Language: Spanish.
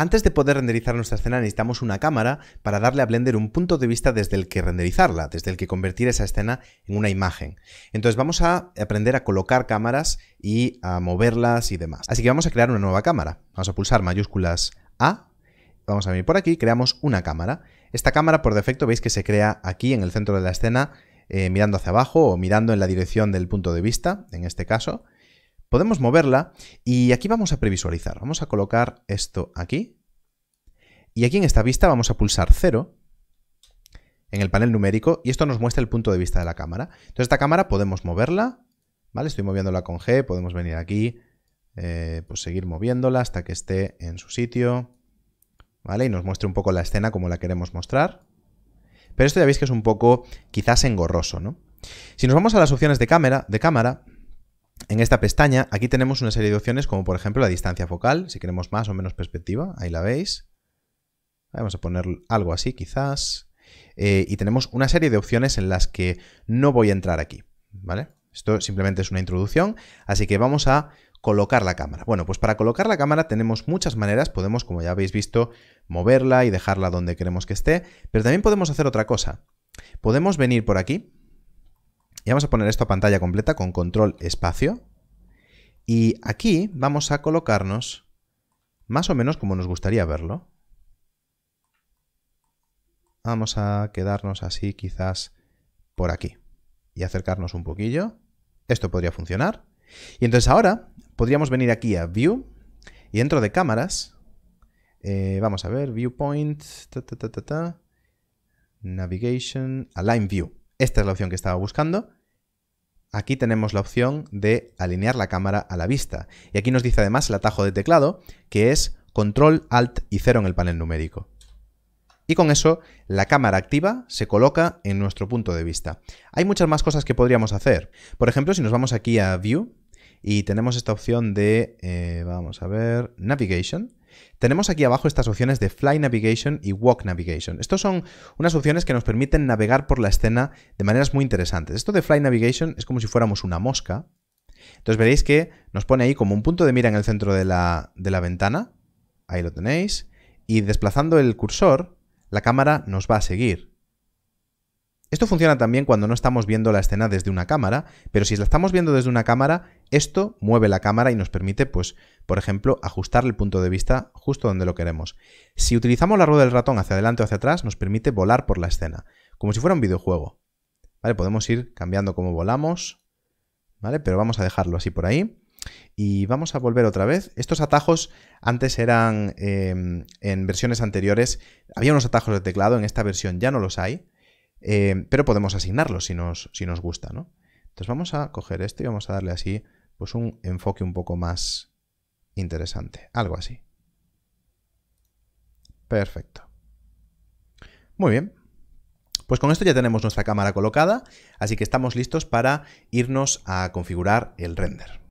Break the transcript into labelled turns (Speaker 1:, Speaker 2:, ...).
Speaker 1: Antes de poder renderizar nuestra escena necesitamos una cámara para darle a Blender un punto de vista desde el que renderizarla, desde el que convertir esa escena en una imagen. Entonces vamos a aprender a colocar cámaras y a moverlas y demás. Así que vamos a crear una nueva cámara. Vamos a pulsar mayúsculas A, vamos a venir por aquí, creamos una cámara. Esta cámara por defecto veis que se crea aquí en el centro de la escena eh, mirando hacia abajo o mirando en la dirección del punto de vista, en este caso podemos moverla y aquí vamos a previsualizar. Vamos a colocar esto aquí y aquí en esta vista vamos a pulsar 0 en el panel numérico y esto nos muestra el punto de vista de la cámara. Entonces esta cámara podemos moverla, ¿vale? Estoy moviéndola con G, podemos venir aquí, eh, pues seguir moviéndola hasta que esté en su sitio, ¿vale? Y nos muestre un poco la escena como la queremos mostrar. Pero esto ya veis que es un poco quizás engorroso, ¿no? Si nos vamos a las opciones de cámara, de cámara en esta pestaña, aquí tenemos una serie de opciones como por ejemplo la distancia focal, si queremos más o menos perspectiva, ahí la veis. Vamos a poner algo así quizás. Eh, y tenemos una serie de opciones en las que no voy a entrar aquí, ¿vale? Esto simplemente es una introducción, así que vamos a colocar la cámara. Bueno, pues para colocar la cámara tenemos muchas maneras, podemos, como ya habéis visto, moverla y dejarla donde queremos que esté, pero también podemos hacer otra cosa. Podemos venir por aquí, y vamos a poner esto a pantalla completa con control espacio. Y aquí vamos a colocarnos más o menos como nos gustaría verlo. Vamos a quedarnos así quizás por aquí y acercarnos un poquillo. Esto podría funcionar. Y entonces ahora podríamos venir aquí a View y dentro de cámaras, eh, vamos a ver, Viewpoint, Navigation, Align View. Esta es la opción que estaba buscando. Aquí tenemos la opción de alinear la cámara a la vista. Y aquí nos dice además el atajo de teclado, que es Control, Alt y cero en el panel numérico. Y con eso, la cámara activa se coloca en nuestro punto de vista. Hay muchas más cosas que podríamos hacer. Por ejemplo, si nos vamos aquí a View y tenemos esta opción de, eh, vamos a ver, Navigation, tenemos aquí abajo estas opciones de Fly Navigation y Walk Navigation. estas son unas opciones que nos permiten navegar por la escena de maneras muy interesantes. Esto de Fly Navigation es como si fuéramos una mosca. Entonces veréis que nos pone ahí como un punto de mira en el centro de la, de la ventana. Ahí lo tenéis. Y desplazando el cursor, la cámara nos va a seguir. Esto funciona también cuando no estamos viendo la escena desde una cámara, pero si la estamos viendo desde una cámara, esto mueve la cámara y nos permite, pues, por ejemplo, ajustar el punto de vista justo donde lo queremos. Si utilizamos la rueda del ratón hacia adelante o hacia atrás, nos permite volar por la escena, como si fuera un videojuego. ¿Vale? Podemos ir cambiando cómo volamos, ¿vale? Pero vamos a dejarlo así por ahí. Y vamos a volver otra vez. Estos atajos antes eran em, en versiones anteriores. Había unos atajos de teclado, en esta versión ya no los hay. Eh, pero podemos asignarlo si nos, gusta, ¿no? Entonces vamos a coger esto y vamos a darle así pues un enfoque un poco más interesante, algo así. Perfecto. Muy bien. Pues con esto ya tenemos nuestra cámara colocada, así que estamos listos para irnos a configurar el render.